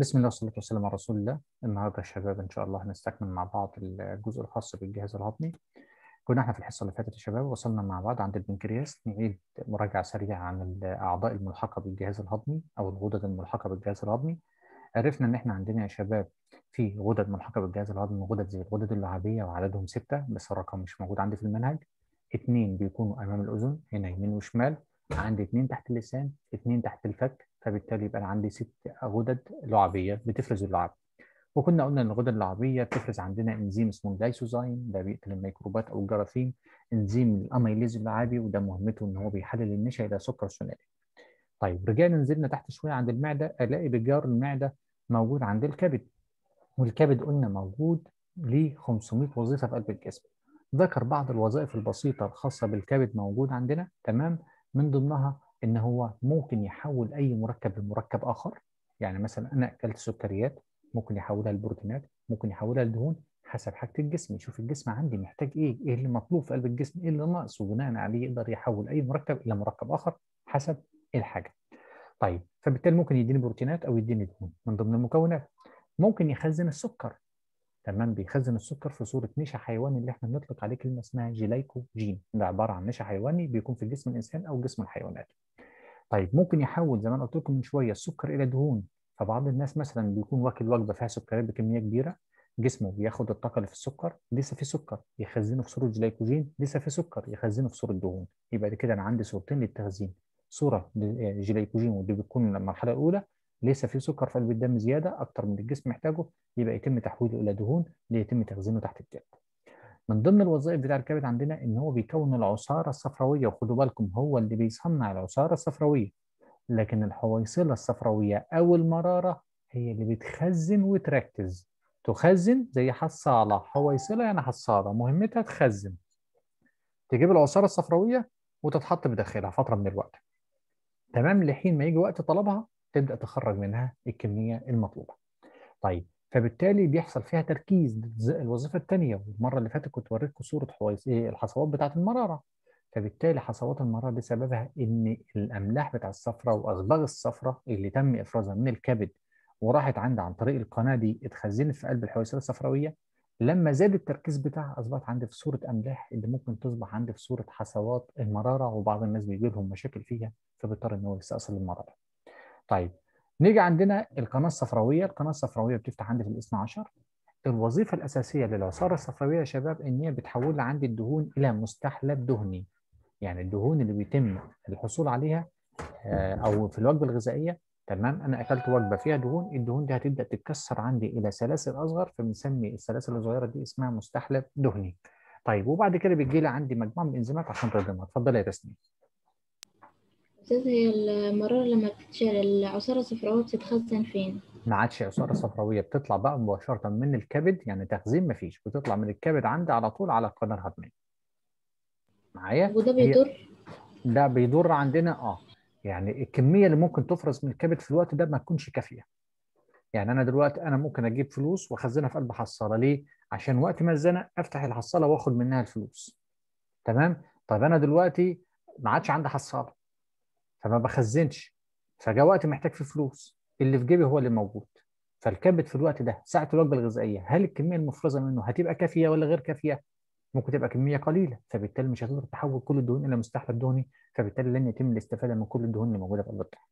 بسم الله والصلاة والسلام على رسول الله النهاردة يا شباب إن شاء الله هنستكمل مع بعض الجزء الخاص بالجهاز الهضمي كنا احنا في الحصة اللي فاتت يا شباب وصلنا مع بعض عند البنكرياس نعيد مراجعة سريعة عن الأعضاء الملحقة بالجهاز الهضمي أو الغدد الملحقة بالجهاز الهضمي عرفنا إن احنا عندنا يا شباب في غدد ملحقة بالجهاز الهضمي غدد زي الغدد اللعابية وعددهم ستة بس الرقم مش موجود عندي في المنهج اثنين بيكونوا أمام الأذن هنا يمين وشمال عندي اثنين تحت اللسان اثنين تحت الفك فبالتالي يبقى انا عندي ست غدد لعابيه بتفرز اللعاب وكنا قلنا ان الغدد اللعابيه بتفرز عندنا انزيم اسمه الجايسوزايم ده بيقتل الميكروبات او الجراثيم انزيم الاميليز اللعابي وده مهمته ان هو بيحلل النشا الى سكر ثنائي طيب رجعنا نزلنا تحت شويه عند المعده الاقي بجار المعده موجود عند الكبد والكبد قلنا موجود ليه 500 وظيفه في قلب الجسم ذكر بعض الوظائف البسيطه الخاصه بالكبد موجود عندنا تمام من ضمنها ان هو ممكن يحول اي مركب لمركب اخر يعني مثلا انا اكلت سكريات ممكن يحولها لبروتينات ممكن يحولها لدهون حسب حاجه الجسم يشوف الجسم عندي محتاج ايه ايه اللي مطلوب في قلب الجسم ايه اللي ناقص وبناء عليه يقدر يحول اي مركب الى مركب اخر حسب الحاجه طيب فبالتالي ممكن يديني بروتينات او يديني دهون من ضمن المكونات ممكن يخزن السكر تمام بيخزن السكر في صوره نشا حيواني اللي احنا بنطلق عليه كلمه اسمها جيلايكوجين ده عباره عن نشا حيواني بيكون في جسم الانسان او جسم الحيوانات طيب ممكن يحول زي ما انا قلت لكم من شويه السكر الى دهون فبعض الناس مثلا بيكون واكل وجبه فيها سكريات بكميه كبيره جسمه بياخد الطاقه اللي في السكر لسه في سكر يخزنه في صوره جليكوجين لسه في سكر يخزنه في صوره دهون يبقى كده انا عندي صورتين للتخزين صوره آه، جليكوجين ودي بتكون المرحله الاولى لسه في سكر في قلب الدم زياده اكتر من الجسم محتاجه يبقى يتم تحويله الى دهون ليتم تخزينه تحت الجلد من ضمن الوظائف بتاع الكبد عندنا ان هو بيكون العصاره الصفراويه وخدوا بالكم هو اللي بيصنع العصاره الصفراويه لكن الحويصله الصفراويه او المراره هي اللي بتخزن وتركز تخزن زي حصاله حويصله يعني حصاله مهمتها تخزن تجيب العصاره الصفراويه وتتحط بداخلها فتره من الوقت تمام لحين ما يجي وقت طلبها تبدا تخرج منها الكميه المطلوبه طيب فبالتالي بيحصل فيها تركيز الوظيفه الثانيه والمره اللي فاتت كنت وريتكم صوره حويص ايه الحصوات بتاعه المراره فبالتالي حصوات المراره دي سببها ان الاملاح بتاع الصفراء واصباغ الصفراء اللي تم افرازها من الكبد وراحت عندي عن طريق القناه دي اتخزنت في قلب الحويصله الصفراويه لما زاد التركيز بتاعها اصبحت عندي في صوره املاح اللي ممكن تصبح عندي في صوره حصوات المراره وبعض الناس بيجي لهم مشاكل فيها فبيضطر ان هو يستأصل المراره. طيب نيجي عندنا القناه الصفراويه، القناه الصفراويه بتفتح عندي في الاثنى عشر. الوظيفه الاساسيه للعصاره الصفراويه يا شباب ان هي بتحول عندي الدهون الى مستحلب دهني. يعني الدهون اللي بيتم الحصول عليها آه، او في الوجبه الغذائيه تمام انا اكلت وجبه فيها دهون الدهون دي هتبدا تتكسر عندي الى سلاسل اصغر فبنسمي السلاسل الصغيره دي اسمها مستحلب دهني. طيب وبعد كده بتجي لي عندي مجموعه من الانزيمات عشان تهضمها، اتفضلي يا تسنيم. أستاذ هي المرارة لما بتتشال العصارة الصفراوية بتتخزن فين؟ ما عادش عصارة صفراوية بتطلع بقى مباشرة من الكبد يعني تخزين ما فيش بتطلع من الكبد عندي على طول على القناة الهضمية معايا؟ وده بيضر؟ هي... ده بيضر عندنا اه يعني الكمية اللي ممكن تفرز من الكبد في الوقت ده ما تكونش كافية يعني أنا دلوقتي أنا ممكن أجيب فلوس وأخزنها في قلب حصالة ليه؟ عشان وقت ما الزنا أفتح الحصالة وآخد منها الفلوس تمام؟ طب أنا دلوقتي ما عادش عندي حصالة فما بخزنش فجاء وقت محتاج فيه فلوس اللي في جيبي هو اللي موجود فالكبد في الوقت ده ساعه الوجبه الغذائيه هل الكميه المفرزه منه هتبقى كافيه ولا غير كافيه ممكن تبقى كميه قليله فبالتالي مش هتقدر تحول كل الدهون الى مستحلب دهني فبالتالي لن يتم الاستفاده من كل الدهون اللي موجوده في قلب الطحين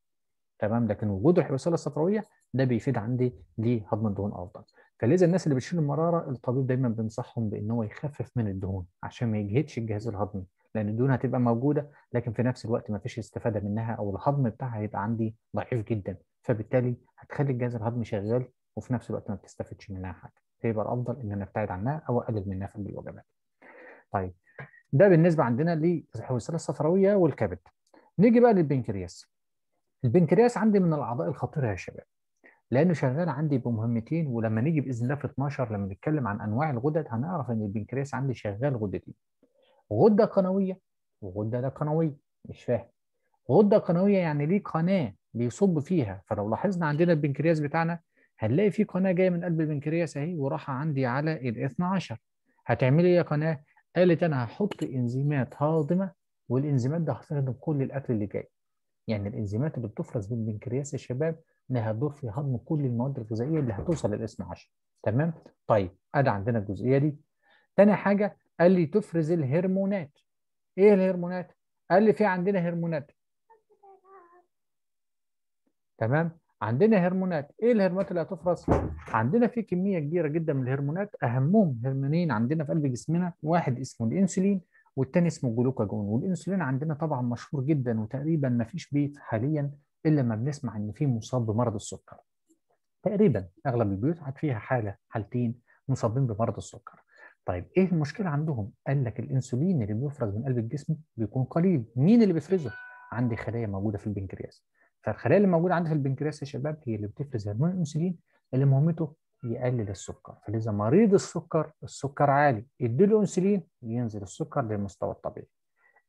تمام لكن وجود الحبوسات الصفراويه ده بيفيد عندي لهضم الدهون افضل فلذا الناس اللي بتشيل المراره الطبيب دايما بينصحهم بان هو يخفف من الدهون عشان ما يجهدش الجهاز الهضمي لان الدهون هتبقى موجوده لكن في نفس الوقت ما فيش استفاده منها او الهضم بتاعها هيبقى عندي ضعيف جدا فبالتالي هتخلي الجهاز الهضمي شغال وفي نفس الوقت ما بتستفدش منها حاجه فيبقى الافضل ان انا ابتعد عنها او اقلل منها في الوجبات. طيب ده بالنسبه عندنا للحويصله الصفراويه والكبد. نيجي بقى للبنكرياس. البنكرياس عندي من الاعضاء الخطيره يا شباب. لانه شغال عندي بمهمتين ولما نيجي باذن الله في 12 لما نتكلم عن انواع الغدد هنعرف ان البنكرياس عندي شغال غدتين غده قنويه وغده ده قنويه مش فاهم غده قنويه يعني ليه قناه بيصب فيها فلو لاحظنا عندنا البنكرياس بتاعنا هنلاقي في قناه جايه من قلب البنكرياس اهي وراحه عندي على ال 12 هتعملي ايه يا قناه؟ قالت انا هحط انزيمات هاضمه والانزيمات ده هتهضم كل الاكل اللي جاي. يعني الانزيمات اللي بتفرز من البنكرياس يا شباب انها دور في هضم كل المواد الغذائيه اللي هتوصل لل 12 تمام؟ طيب ادي عندنا الجزئيه دي. تاني حاجه قال لي تفرز الهرمونات ايه الهرمونات قال لي في عندنا هرمونات تمام عندنا هرمونات ايه الهرمونات اللي هتفرز عندنا في كميه كبيره جدا من الهرمونات اهمهم هرمونين عندنا في قلب جسمنا واحد اسمه الانسولين والتاني اسمه الجلوكاجون والانسولين عندنا طبعا مشهور جدا وتقريبا ما فيش بيت حاليا الا ما بنسمع ان في مصاب بمرض السكر تقريبا اغلب البيوت عاد فيها حاله حالتين مصابين بمرض السكر طيب ايه المشكله عندهم؟ قال لك الانسولين اللي بيفرز من قلب الجسم بيكون قليل، مين اللي بيفرزه؟ عندي خلايا موجوده في البنكرياس. فالخلايا اللي موجوده عندي في البنكرياس يا شباب هي اللي بتفرز هرمون الانسولين اللي مهمته يقلل السكر، فلذا مريض السكر السكر عالي، اديله انسولين ينزل السكر للمستوى الطبيعي.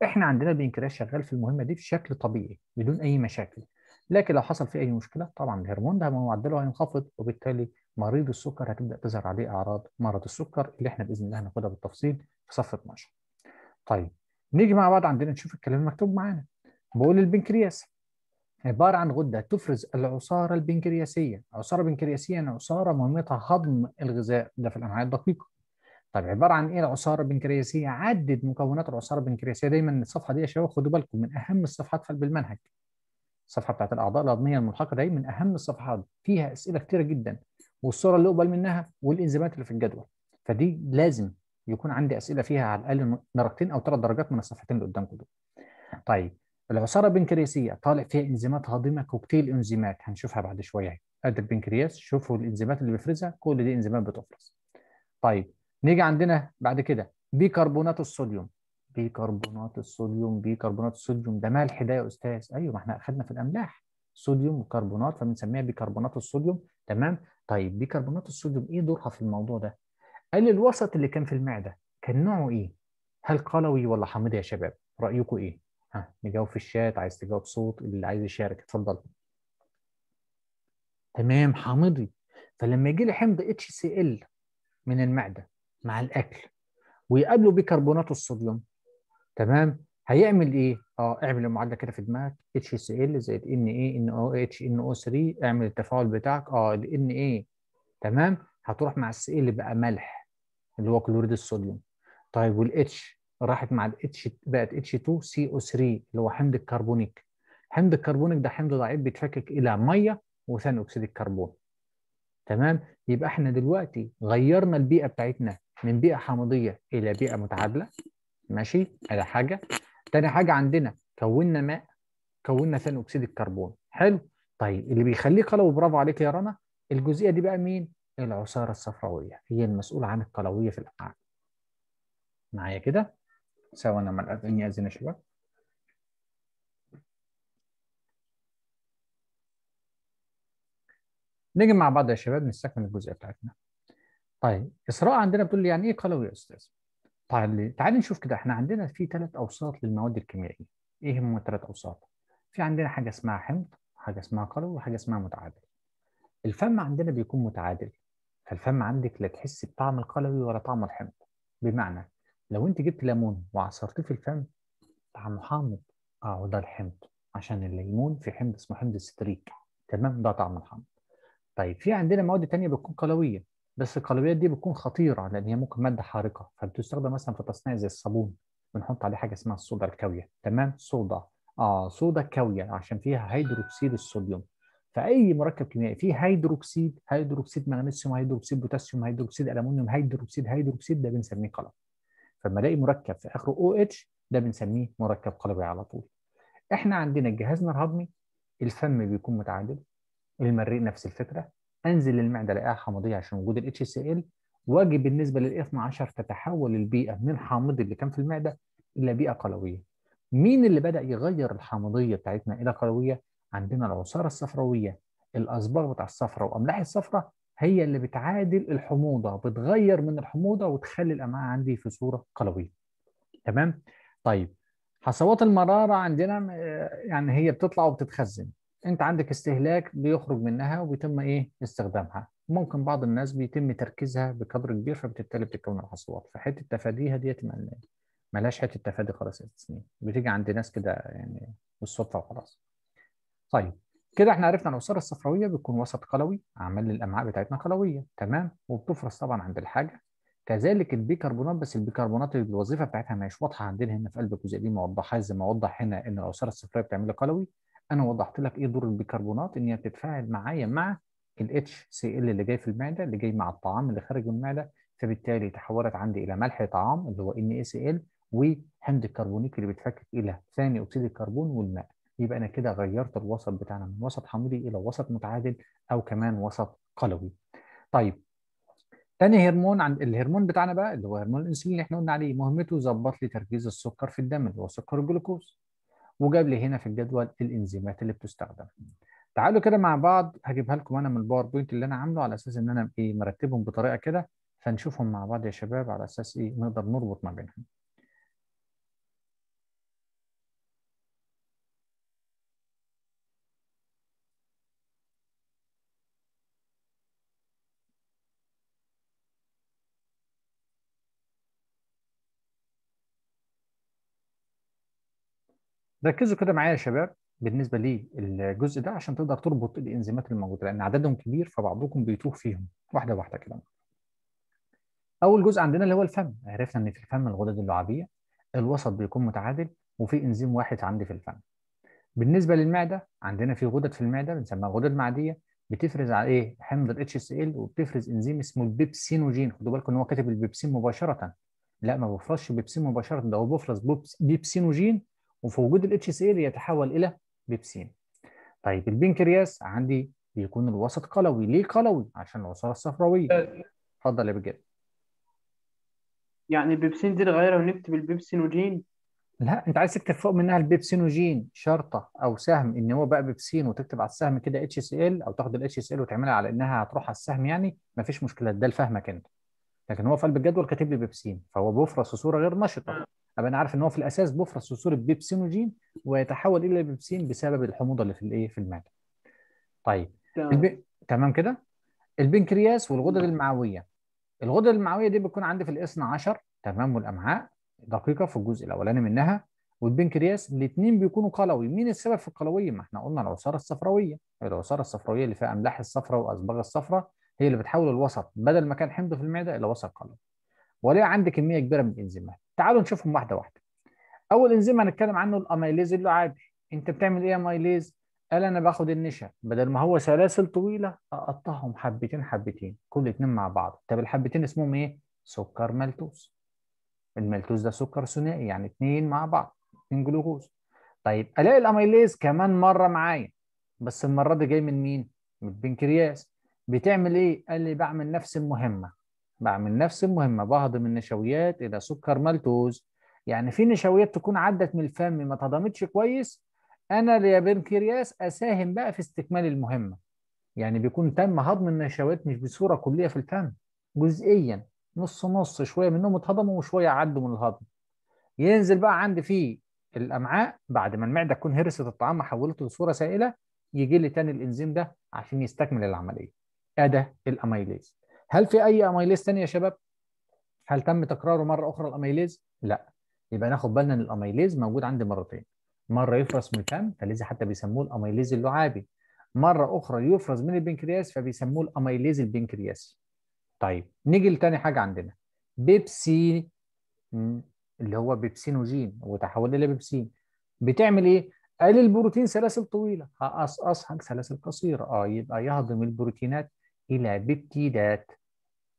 احنا عندنا البنكرياس شغال في المهمه دي بشكل طبيعي بدون اي مشاكل. لكن لو حصل فيه اي مشكله طبعا الهرمون ده معدله هينخفض وبالتالي مريض السكر هتبدا تظهر عليه اعراض مرض السكر اللي احنا باذن الله هناخدها بالتفصيل في صف 12 طيب نيجي مع بعض عندنا نشوف الكلام المكتوب معانا بقول البنكرياس عبارة عن غدة تفرز العصارة البنكرياسية، عصارة بنكرياسية يعني عصارة مهمتها هضم الغذاء ده في الأمعاء الدقيقة. طيب عبارة عن إيه العصارة البنكرياسية؟ عدد مكونات العصارة البنكرياسية، دايماً الصفحة دي يا شباب خدوا بالكم من أهم الصفحات في المنهج. الصفحة بتاعت الأعضاء الهضمية الملحقة دي من أهم الصفحات، فيها أسئلة كثيره جداً، والصوره اللي قبل منها والانزيمات اللي في الجدول فدي لازم يكون عندي اسئله فيها على الاقل درجتين او ثلاث درجات من الصفحتين اللي قدامكم دول. طيب العصاره البنكرياسيه طالع فيها انزيمات هاضمه كوكتيل انزيمات هنشوفها بعد شويه ادي البنكرياس شوفوا الانزيمات اللي بيفرزها كل دي انزيمات بتفرز. طيب نيجي عندنا بعد كده بيكربونات الصوديوم بيكربونات الصوديوم بيكربونات الصوديوم ده ملح ده يا استاذ ايوه ما احنا اخذنا في الاملاح صوديوم وكربونات فبنسميها بيكربونات الصوديوم تمام طيب بيكربونات الصوديوم ايه دورها في الموضوع ده قال الوسط اللي كان في المعده كان نوعه ايه هل قلوي ولا حامضي يا شباب رايكم ايه ها نجاوب في الشات عايز تجاوب صوت اللي عايز يشارك اتفضل تمام حامضي فلما يجي لي حمض اتش سي ال من المعده مع الاكل ويقابله بيكربونات الصوديوم تمام هيعمل ايه اه اعمل المعادله كده في دماغك اتش اس ال زائد ان اي ان او اتش ان او 3 اعمل التفاعل بتاعك اه ان اي تمام هتروح مع السي اللي بقى ملح اللي هو كلوريد الصوديوم طيب والاتش راحت مع الاتش بقت اتش 2 سي او 3 اللي هو حمض الكربونيك حمض الكربونيك ده حمض ضعيف بيتفكك الى ميه وثاني اكسيد الكربون تمام يبقى احنا دلوقتي غيرنا البيئه بتاعتنا من بيئه حامضيه الى بيئه متعادله ماشي على حاجه تاني حاجه عندنا كونا ماء كونا ثاني اكسيد الكربون حلو طيب اللي بيخليه قلوي برافو عليك يا رنا الجزئيه دي بقى مين العصاره الصفراويه هي المسؤوله عن القلويه في الامعاء معايا كده ثواني اما الاذن ياذن شويه نيجي مع بعض يا شباب نستكمل الجزئيه بتاعتنا طيب اسراء عندنا بتقول لي يعني ايه قلوي يا استاذ طيب تعال نشوف كده احنا عندنا في ثلاث اوساط للمواد الكيميائيه ايه هم الثلاث اوساط في عندنا حاجه اسمها حمض حاجه اسمها قلوي وحاجه اسمها متعادل الفم عندنا بيكون متعادل فالفم عندك لا تحس بطعم القلوي ولا طعم الحمض بمعنى لو انت جبت ليمون وعصرتيه في الفم طعمه حامض اه وده الحمض عشان الليمون في حمض اسمه حمض الستريك تمام ده طعم الحمض طيب في عندنا مواد ثانيه بتكون قلويه بس القلبيات دي بتكون خطيره لان هي ممكن ماده حارقه فبتستخدم مثلا في تصنيع زي الصابون بنحط عليه حاجه اسمها الصودا الكاويه تمام صودا اه صودا كاويه عشان فيها هيدروكسيد الصوديوم فاي مركب كيميائي فيه هيدروكسيد هيدروكسيد مغنيسيوم هيدروكسيد بوتاسيوم هيدروكسيد المونيوم هيدروكسيد هيدروكسيد ده بنسميه قلم فلما الاقي مركب في اخره او اتش ده بنسميه مركب قلوي على طول احنا عندنا جهازنا الهضمي الفم بيكون متعادل المريء نفس الفكره انزل المعده الاقيها حامضيه عشان وجود الاتش سي ال واجي بالنسبه لل 12 تتحول البيئه من حامضي اللي كان في المعده الى بيئه قلويه. مين اللي بدا يغير الحامضيه بتاعتنا الى قلويه؟ عندنا العصاره الصفراويه الاصباغ بتاع الصفراء واملاح الصفراء هي اللي بتعادل الحموضه بتغير من الحموضه وتخلي الامعاء عندي في صوره قلويه. تمام؟ طيب حصوات المراره عندنا آه، يعني هي بتطلع وبتتخزن انت عندك استهلاك بيخرج منها وبيتم ايه استخدامها ممكن بعض الناس بيتم تركيزها بقدر كبير فبالتالي بتتكون الحصوات فحته التفاديها ديت مقلقاني ملهاش حته تفادي خلاص سنين بتيجي عند ناس كده يعني بالصدفه وخلاص طيب كده احنا عرفنا العصاره الصفراويه بتكون وسط قلوي عمل الامعاء بتاعتنا قلويه تمام وبتفرز طبعا عند الحاجه كذلك البيكربونات بس البيكربونات الوظيفه بتاعتها مش واضحه عندنا هنا في قلب الجزئيه دي اوضحهاش زي ما اوضح هنا ان العصاره الصفراويه بتعمل قلوي انا وضحت لك ايه دور البيكربونات ان هي بتتفاعل معايا مع الاتش سي ال اللي جاي في المعده اللي جاي مع الطعام اللي خارج من المعده فبالتالي تحولت عندي الى ملح طعام اللي هو ان اي سي ال وحمض الكربونيك اللي بيتفكك الى ثاني اكسيد الكربون والماء يبقى انا كده غيرت الوسط بتاعنا من وسط حمضي الى وسط متعادل او كمان وسط قلوي طيب تاني هرمون عند الهرمون بتاعنا بقى اللي هو هرمون الانسولين اللي احنا قلنا عليه مهمته يظبط لي تركيز السكر في الدم اللي هو سكر الجلوكوز وجاب لي هنا في الجدول الانزيمات اللي بتستخدم تعالوا كده مع بعض هجيبها لكم انا من الباوربوينت اللي انا عامله على اساس ان انا ايه مرتبهم بطريقه كده فنشوفهم مع بعض يا شباب على اساس ايه نقدر نربط ما بينهم ركزوا كده معايا يا شباب بالنسبه للجزء ده عشان تقدر تربط الانزيمات الموجوده لان عددهم كبير فبعضكم بيتوه فيهم واحده واحده كده اول جزء عندنا اللي هو الفم عرفنا ان في الفم الغدد اللعابيه الوسط بيكون متعادل وفي انزيم واحد عندي في الفم بالنسبه للمعده عندنا في غدد في المعده بنسميها غدد معديه بتفرز على ايه حمض الاتش اس ال وبتفرز انزيم اسمه البيبسينوجين خدوا بالكم ان هو كاتب البيبسين مباشره لا ما بفرزش بيبسين مباشره ده هو بيفرز بيبسينوجين وفي وجود ال HCl يتحول إلى بيبسين طيب البنكرياس عندي بيكون الوسط قلوي ليه قلوي عشان العصارة الصفراوية آه. اتفضل يا بجد يعني البيبسين دي نغيرها ونكتب البيبسينوجين لا انت عايز تكتب فوق منها البيبسينوجين شرطه او سهم ان هو بقى بيبسين وتكتب على السهم كده اتش اس ال او تاخد الاتش اس ال وتعملها على انها هتروح على السهم يعني مفيش مشكله ده لفهمك انت لكن هو في قلب الجدول كاتب لي بيبسين فهو بيفرز في صوره غير نشطه آه. ابقى انا عارف ان هو في الاساس بيفرز في صوره بيبسينوجين ويتحول الى بيبسين بسبب الحموضه اللي في الايه في المعده. طيب تمام, الب... تمام كده؟ البنكرياس والغدد نعم. المعويه. الغدد المعويه دي بتكون عندي في الاثنى عشر تمام والامعاء دقيقه في الجزء الاولاني منها والبنكرياس الاثنين بيكونوا قلوي، مين السبب في القلويه؟ ما احنا قلنا العصاره الصفراويه، العصاره الصفراويه اللي فيها املاح الصفراء واصباغ الصفراء هي اللي بتحول الوسط بدل ما كان حمض في المعده الى وسط قلوي. وليه عندي كميه كبيره من الانزيمات. تعالوا نشوفهم واحده واحده اول انزيم هنتكلم عنه الاميليز اللي عادي انت بتعمل ايه يا اميليز قال انا باخد النشا بدل ما هو سلاسل طويله اقطعهم حبتين حبتين كل اتنين مع بعض طب الحبتين اسمهم ايه سكر ملتوز الملتوز ده سكر ثنائي يعني اتنين مع بعض اتنين جلوكوز طيب الاقي الاميليز كمان مره معايا بس المره دي جاي من مين من البنكرياس بتعمل ايه قال لي بعمل نفس المهمه بعمل نفس المهمة بهضم النشويات إلى سكر مالتوز يعني في نشويات تكون عدت من الفم ما اتهضمتش كويس أنا يا بنكرياس أساهم بقى في استكمال المهمة يعني بيكون تم هضم النشويات مش بصورة كلية في الفم جزئيا نص نص شوية منهم اتهضموا وشوية عدوا من الهضم ينزل بقى عندي في الأمعاء بعد ما المعدة تكون هرست الطعام حولته لصورة سائلة يجي لي تاني الإنزيم ده عشان يستكمل العملية أده الأميليز هل في اي اميليز ثانيه يا شباب هل تم تكراره مره اخرى الاميليز لا يبقى ناخد بالنا ان الاميليز موجود عندي مرتين مره يفرز من الفم فلذا حتى بيسموه الاميليز اللعابي مره اخرى يفرز من البنكرياس فبيسموه الاميليز البنكرياسي طيب نيجي لتاني حاجه عندنا بيبسي اللي هو بيبسينوجين وتحول الى بيبسين بتعمل ايه قال البروتين سلاسل طويله هقصقصها سلاسل قصيره اه يبقى يهضم البروتينات الى بيبتيدات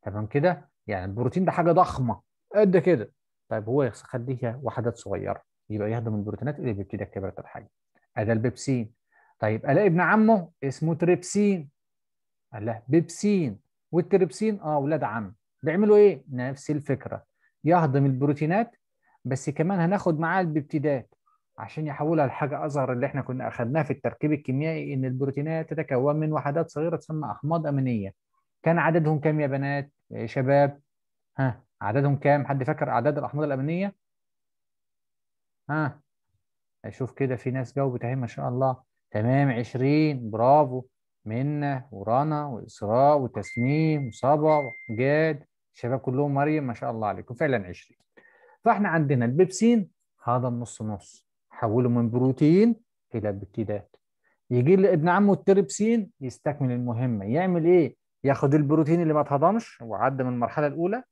تمام كده يعني البروتين ده حاجه ضخمه قد كده طيب هو يخليها وحدات صغيره يبقى يهضم البروتينات اللي بيبتدي كبرت الحجم ادي البيبسين طيب الاقي ابن عمه اسمه تريبسين قال له بيبسين والتريبسين اه اولاد عم بيعملوا ايه نفس الفكره يهضم البروتينات بس كمان هناخد معاه البيبتيدات عشان يحولها لحاجه اصغر اللي احنا كنا اخذناها في التركيب الكيميائي ان البروتينات تتكون من وحدات صغيره تسمى احماض امينيه كان عددهم كام يا بنات إيه، شباب ها عددهم كام حد فاكر اعداد الاحماض الامينيه ها اشوف كده في ناس جاوبت اهي ما شاء الله تمام 20 برافو منة ورنا وإسراء وتسنيم وصبا وجاد الشباب كلهم مريم ما شاء الله عليكم فعلا 20 فاحنا عندنا البيبسين هذا النص نص حوله من بروتين إلى بيبتيدات يجي لابن عمه التربسين يستكمل المهمة يعمل إيه؟ ياخد البروتين اللي ما اتهضمش وعدى من المرحله الاولى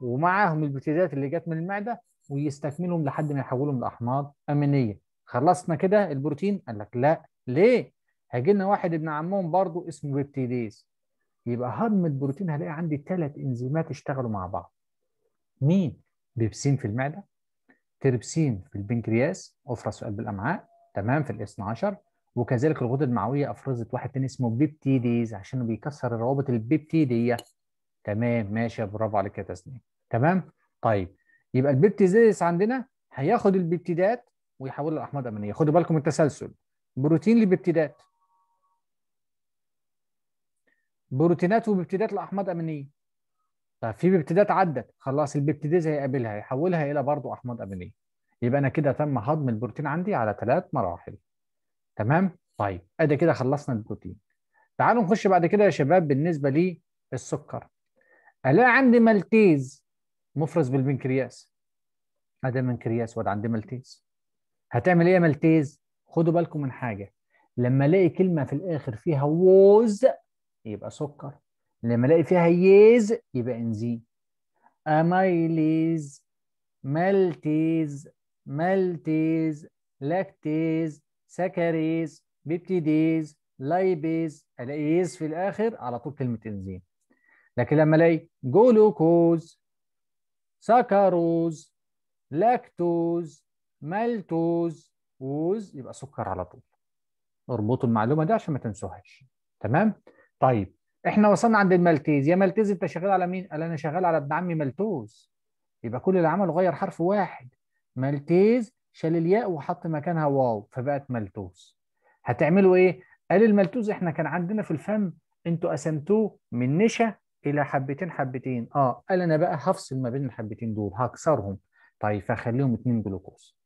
ومعاهم البروتينات اللي جت من المعده ويستكملهم لحد ما يحولهم لاحماض امينيه خلصنا كده البروتين قال لك لا ليه هيجي لنا واحد ابن عمهم برضه اسمه بيبتيديز يبقى هضم البروتين هلاقي عندي ثلاث انزيمات اشتغلوا مع بعض مين بيبسين في المعده تربسين في البنكرياس افرز في قلب الامعاء تمام في الاثنى 12 وكذلك الغدد المعويه افرزت واحد تاني اسمه بيبتيديز عشان بيكسر الروابط البيبتيديه تمام ماشي برافو عليك يا تسنيم تمام طيب يبقى البيبتيديز عندنا هياخد البيبتيدات ويحولها لاحماض امينيه خدوا بالكم التسلسل بروتين لبيبتيدات بروتينات وبيبتيدات لاحماض امينيه طيب في بيبتيدات عدت خلاص البيبتيديز هيقابلها هيحولها الى برضه احماض امينيه يبقى انا كده تم هضم البروتين عندي على ثلاث مراحل تمام طيب ادي كده خلصنا البروتين تعالوا نخش بعد كده يا شباب بالنسبه للسكر الاقي عندي مالتيز مفرز بالبنكرياس ادي البنكرياس وادي عندي مالتيز هتعمل ايه يا مالتيز خدوا بالكم من حاجه لما الاقي كلمه في الاخر فيها ووز يبقى سكر لما الاقي فيها ييز يبقى انزيم اميليز مالتيز مالتيز لاكتيز سكريز بيبتيديز لايبيز الاقي في الاخر على طول كلمه انزيم لكن لما الاقي جلوكوز سكروز لاكتوز مالتوز ووز يبقى سكر على طول اربطوا المعلومه دي عشان ما تنسوهاش تمام طيب احنا وصلنا عند المالتيز يا مالتيز انت شغال على مين قال انا شغال على ابن عمي مالتوز يبقى كل اللي عمله غير حرف واحد مالتيز شال الياء وحط مكانها واو فبقت ملتوز هتعملوا ايه قال الملتوز احنا كان عندنا في الفم انتوا قسمتوه من نشا الى حبتين حبتين اه قال انا بقى هفصل ما بين الحبتين دول هكسرهم طيب فخليهم اتنين جلوكوز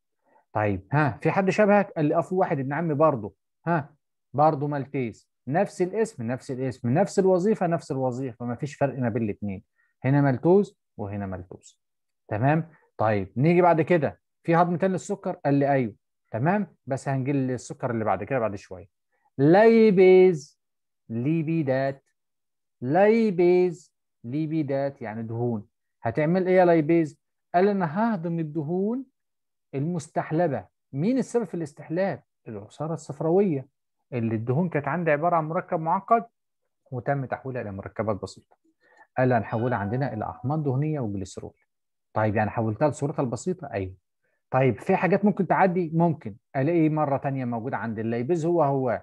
طيب ها في حد شبهك قال لي اه في واحد ابن عمي برضه ها برضه مالتيز نفس الاسم نفس الاسم نفس الوظيفه نفس الوظيفه ما فيش فرق ما بين الاثنين هنا مالتوز وهنا مالتوز تمام طيب نيجي بعد كده في هضم تاني للسكر قال لي ايوه تمام بس هنجي للسكر اللي بعد كده بعد شويه ليبيز ليبيدات ليبيز ليبيدات يعني دهون هتعمل ايه يا ليبيز قال انا ههضم الدهون المستحلبه مين السبب في الاستحلاب العصاره الصفراويه اللي الدهون كانت عندي عباره عن مركب معقد وتم تحويلها الى مركبات بسيطه قال هنحولها عندنا الى احماض دهنيه وجليسرول طيب يعني حولتها لصورتها البسيطه ايوه طيب في حاجات ممكن تعدي ممكن الاقي مره تانية موجود عند الليبز هو هو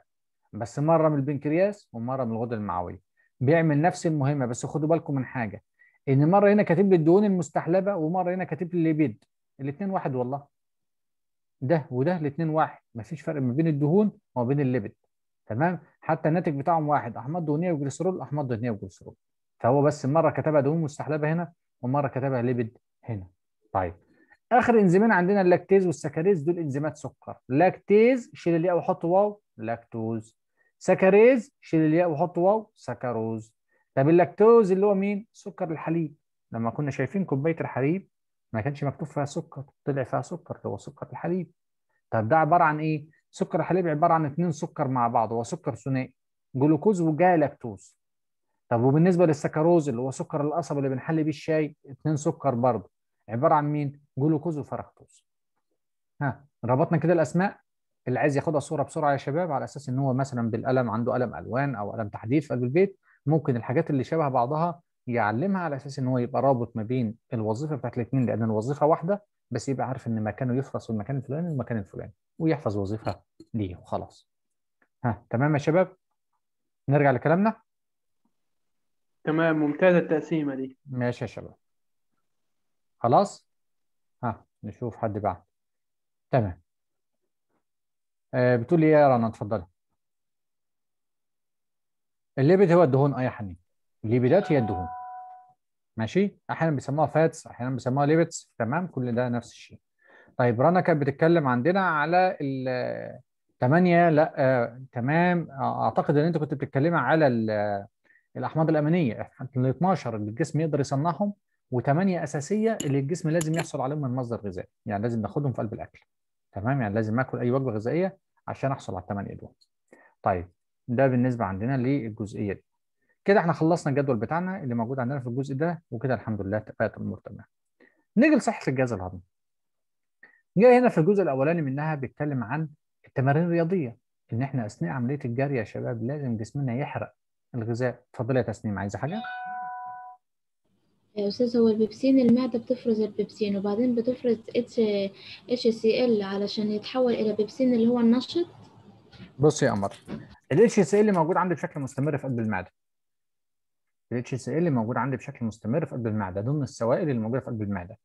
بس مره من البنكرياس ومره من الغدد المعويه بيعمل نفس المهمه بس خدوا بالكم من حاجه ان مره هنا كاتب لي الدهون المستحلبه ومره هنا كاتب لي الليبيد الاثنين واحد والله ده وده الاثنين واحد مفيش فرق ما بين الدهون وما بين الليبيد تمام حتى الناتج بتاعهم واحد احماض دهنيه وجليسرول احماض دهنيه وجليسرول فهو بس مره كتبها دهون مستحلبه هنا ومره كتبها ليبيد هنا طيب اخر انزيمين عندنا اللاكتيز والسكريز دول انزيمات سكر لاكتيز شيل الياء وحط واو لاكتوز سكريز شيل الياء وحط واو سكروز طب اللاكتوز اللي هو مين سكر الحليب لما كنا شايفين كوبايه الحليب ما كانش مكتوب فيها سكر طلع فيها سكر اللي هو سكر الحليب طب ده عباره عن ايه سكر الحليب عباره عن اثنين سكر مع بعض هو سكر ثنائي جلوكوز وجا لاكتوز طب وبالنسبه للسكروز اللي هو سكر القصب اللي بنحلي بيه الشاي اثنين سكر برضه عباره عن مين؟ جلوكوز وفركتوز. ها ربطنا كده الاسماء اللي عايز ياخدها صوره بسرعه يا شباب على اساس ان هو مثلا بالقلم عنده قلم الوان او قلم تحديد في قلب البيت ممكن الحاجات اللي شبه بعضها يعلمها على اساس ان هو يبقى رابط ما بين الوظيفه بتاعت الاثنين لان الوظيفه واحده بس يبقى عارف ان مكانه يفرص في المكان الفلاني والمكان الفلاني ويحفظ وظيفه ليه وخلاص. ها تمام يا شباب؟ نرجع لكلامنا؟ تمام ممتازه التقسيمه دي. ماشي يا شباب. خلاص ها نشوف حد بعد تمام آه بتقول لي ايه يا رنا اتفضلي الليبيد هو الدهون اه يا حنين الليبيدات هي الدهون ماشي احيانا بيسموها فاتس احيانا بيسموها ليبيدز تمام كل ده نفس الشيء طيب رنا كانت بتتكلم عندنا على ال 8 لا آه تمام اعتقد ان انت كنت بتتكلمي على الاحماض الامينيه ال 12 اللي الجسم يقدر يصنعهم وثمانيه اساسيه اللي الجسم لازم يحصل عليهم من مصدر غذائي يعني لازم ناخدهم في قلب الاكل تمام يعني لازم اكل اي وجبه غذائيه عشان احصل على الثمانيه دول طيب ده بالنسبه عندنا للجزئيه دي كده احنا خلصنا الجدول بتاعنا اللي موجود عندنا في الجزء ده وكده الحمد لله بقت الامور تمام نيجي لصحه الجهاز الهضمي جاي هنا في الجزء الاولاني منها بيتكلم عن التمارين الرياضيه ان احنا اثناء عمليه الجري يا شباب لازم جسمنا يحرق الغذاء اتفضلي يا تسنيم عايزه حاجه يا أستاذ هو البيبسين المعدة بتفرز البيبسين وبعدين بتفرز اتش اتش سي ال علشان يتحول إلى بيبسين اللي هو النشط بص يا قمر الاتش سي ال موجود عندي بشكل مستمر في قلب المعدة الاتش سي ال موجود عندي بشكل مستمر في قلب المعدة ضمن السوائل اللي موجودة في قلب المعدة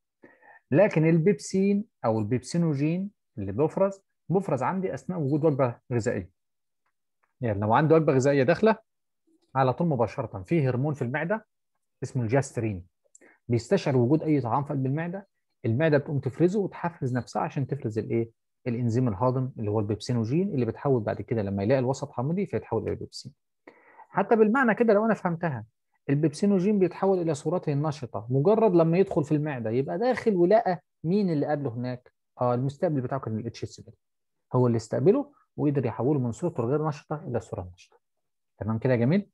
لكن البيبسين أو البيبسينوجين اللي بيفرز بيفرز عندي أثناء وجود وجبة غذائية يعني لو عندي وجبة غذائية داخلة على طول مباشرة في هرمون في المعدة اسمه الجاسترين بيستشعر وجود اي طعام في قلب المعده المعده بتقوم تفرزه وتحفز نفسها عشان تفرز الايه الانزيم الهاضم اللي هو البيبسينوجين اللي بتحول بعد كده لما يلاقي الوسط حامضي فيتحول الى بيبسين حتى بالمعنى كده لو انا فهمتها البيبسينوجين بيتحول الى صورته النشطه مجرد لما يدخل في المعده يبقى داخل ولقى مين اللي قابله هناك اه المستقبل بتاعه كان الاتش اس بي هو اللي استقبله وقدر يحوله من صورته الغير نشطه الى صوره نشطه. تمام كده يا جميل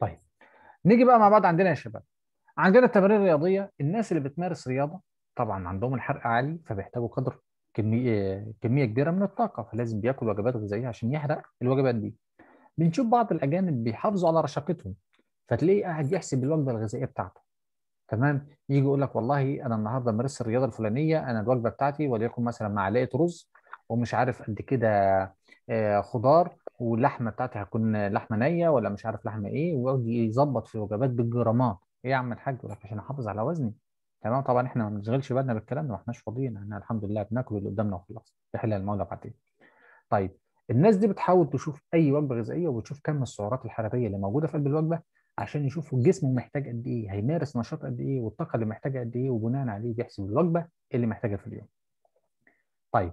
طيب نيجي بقى مع بعض عندنا يا شباب عندنا التمارين الرياضيه الناس اللي بتمارس رياضه طبعا عندهم الحرق عالي فبيحتاجوا قدر كميه كميه كبيره من الطاقه فلازم بياكل وجبات غذائيه عشان يحرق الوجبات دي بنشوف بعض الاجانب بيحافظوا على رشاقتهم فتلاقيه قاعد يحسب الوجبه الغذائيه بتاعته تمام يجي يقول لك والله انا النهارده مارست الرياضه الفلانيه انا الوجبه بتاعتي وليكن مثلا معلقه رز ومش عارف قد كده آه، خضار واللحمه بتاعتي هتكون لحمه نيه ولا مش عارف لحمه ايه ويظبط في الوجبات بالجرامات ايه يا عم الحاج يقول لك عشان احافظ على وزني تمام طبعا احنا ما بنشغلش بالنا بالكلام ده ما احناش فاضيين احنا الحمد لله بناكل اللي قدامنا وخلاص بحلال المولى بعدين طيب الناس دي بتحاول تشوف اي وجبه غذائيه وبتشوف كم السعرات الحراريه اللي موجوده في قلب الوجبه عشان يشوفوا جسمه محتاج قد ايه هيمارس نشاط قد ايه والطاقه اللي محتاجه قد ايه وبناء عليه بيحسب الوجبه اللي محتاجها في اليوم طيب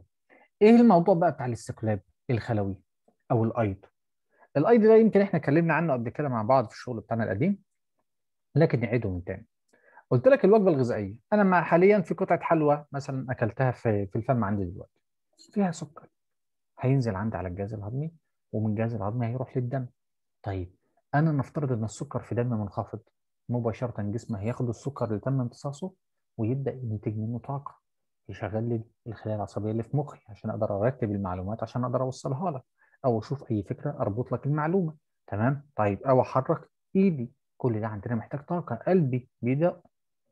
ايه الموضوع بقى بتاع الاستقلاب الخلوي او الايض الايض ده يمكن احنا اتكلمنا عنه قبل كده مع بعض في الشغل بتاعنا القديم لكن نعيده من تاني قلت لك الوجبه الغذائيه انا ما حاليا في قطعه حلوى مثلا اكلتها في في الفم عندي دلوقتي فيها سكر هينزل عندي على الجهاز الهضمي ومن الجهاز الهضمي هيروح للدم طيب انا نفترض ان السكر في دمي منخفض مباشره جسمي هياخد السكر اللي تم امتصاصه ويبدا ينتج منه طاقه يشغل لي الخلايا العصبيه اللي في مخي عشان اقدر ارتب المعلومات عشان اقدر اوصلها لك او اشوف اي فكره اربط لك المعلومه تمام طيب او احرك ايدي كل ده عندنا محتاج طاقه قلبي بيدق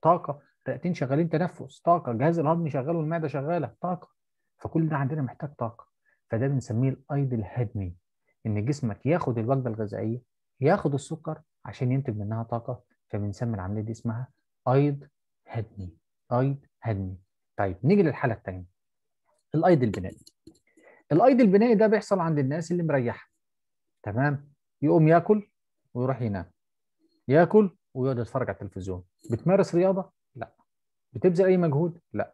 طاقه رئتين شغالين تنفس طاقه الجهاز الهضمي شغال والمعده شغاله طاقه فكل ده عندنا محتاج طاقه فده بنسميه الايدل الهدمي ان جسمك ياخد الوجبه الغذائيه ياخد السكر عشان ينتج منها طاقه فبنسمي العمليه دي اسمها ايض هدمي ايض هدمي طيب نيجي للحاله الثانيه الايض البنائي الايض البنائي ده بيحصل عند الناس اللي مريحه تمام يقوم ياكل ويروح ينام ياكل ويقعد يتفرج على التلفزيون بتمارس رياضه لا بتبذل اي مجهود لا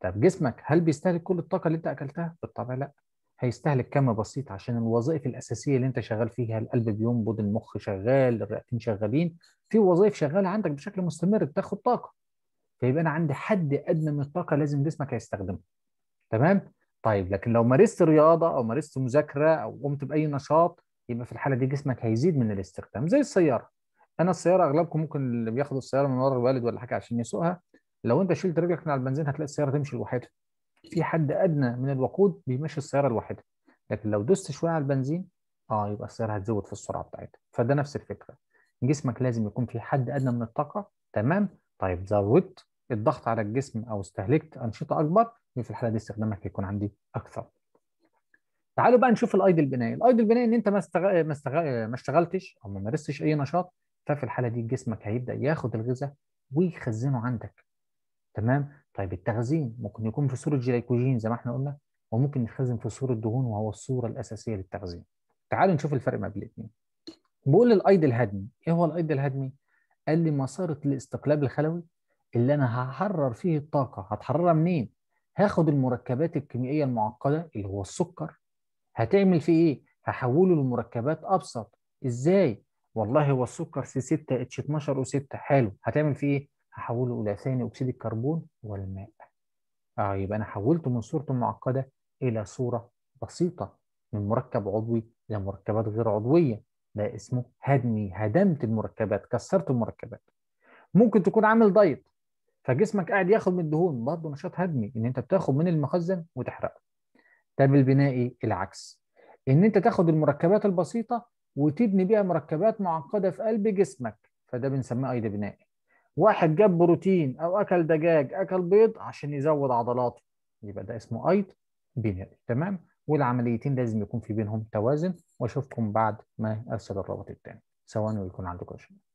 طب جسمك هل بيستهلك كل الطاقه اللي انت اكلتها بالطبع لا هيستهلك كم بسيط عشان الوظائف الاساسيه اللي انت شغال فيها القلب بينبض المخ شغال الرئتين شغالين في وظائف شغاله عندك بشكل مستمر بتاخد طاقه فيبقى انا عندي حد ادنى من الطاقه لازم جسمك هيستخدمها تمام طيب لكن لو مارست رياضه او مارست مذاكره او قمت باي نشاط يبقى في الحاله دي جسمك هيزيد من الاستخدام زي السياره انا السياره اغلبكم ممكن اللي بياخدوا السياره من ورا الوالد ولا حاجه عشان يسوقها لو انت شلت رجلك من على البنزين هتلاقي السياره تمشي لوحدها في حد ادنى من الوقود بيمشي السياره لوحدها لكن لو دوست شويه على البنزين اه يبقى السياره هتزود في السرعه بتاعتها فده نفس الفكره جسمك لازم يكون في حد ادنى من الطاقه تمام طيب زودت الضغط على الجسم او استهلكت انشطه اكبر في الحاله دي استخدامك هيكون عندي اكثر تعالوا بقى نشوف الايدل بناء الايدل بناء ان انت ما استغ... ما, استغ... ما اشتغلتش او ما مارستش اي نشاط ففي الحاله دي جسمك هيبدا ياخد الغذاء ويخزنه عندك تمام طيب التخزين ممكن يكون في صوره جلايكوجين زي ما احنا قلنا وممكن يتخزن في صوره دهون وهو الصوره الاساسيه للتخزين تعالوا نشوف الفرق ما بين الاثنين بقول الايض الهدمي ايه هو الايض الهدمي قال لي مساره الاستقلاب الخلوي اللي انا هحرر فيه الطاقه هتحررها منين هاخد المركبات الكيميائيه المعقده اللي هو السكر هتعمل فيه ايه هحوله لمركبات ابسط ازاي والله هو السكر سي 6 اتش 12 و6 حلو هتعمل فيه ايه؟ هحوله الى ثاني اكسيد الكربون والماء. اه يبقى انا حولته من صورته المعقده الى صوره بسيطه من مركب عضوي الى مركبات غير عضويه ده اسمه هدمي هدمت المركبات كسرت المركبات. ممكن تكون عامل دايت فجسمك قاعد ياخد من الدهون برضه نشاط هدمي ان انت بتاخد من المخزن وتحرقه. ده بالبنائي إيه؟ العكس ان انت تاخد المركبات البسيطه وتبني بيها مركبات معقده في قلب جسمك فده بنسميه ايض بنائي واحد جاب بروتين او اكل دجاج اكل بيض عشان يزود عضلاته يبقى ده اسمه ايض بنائي تمام والعمليتين لازم يكون في بينهم توازن واشوفكم بعد ما ارسل الرابط الثاني ثواني ويكون عندكم شيء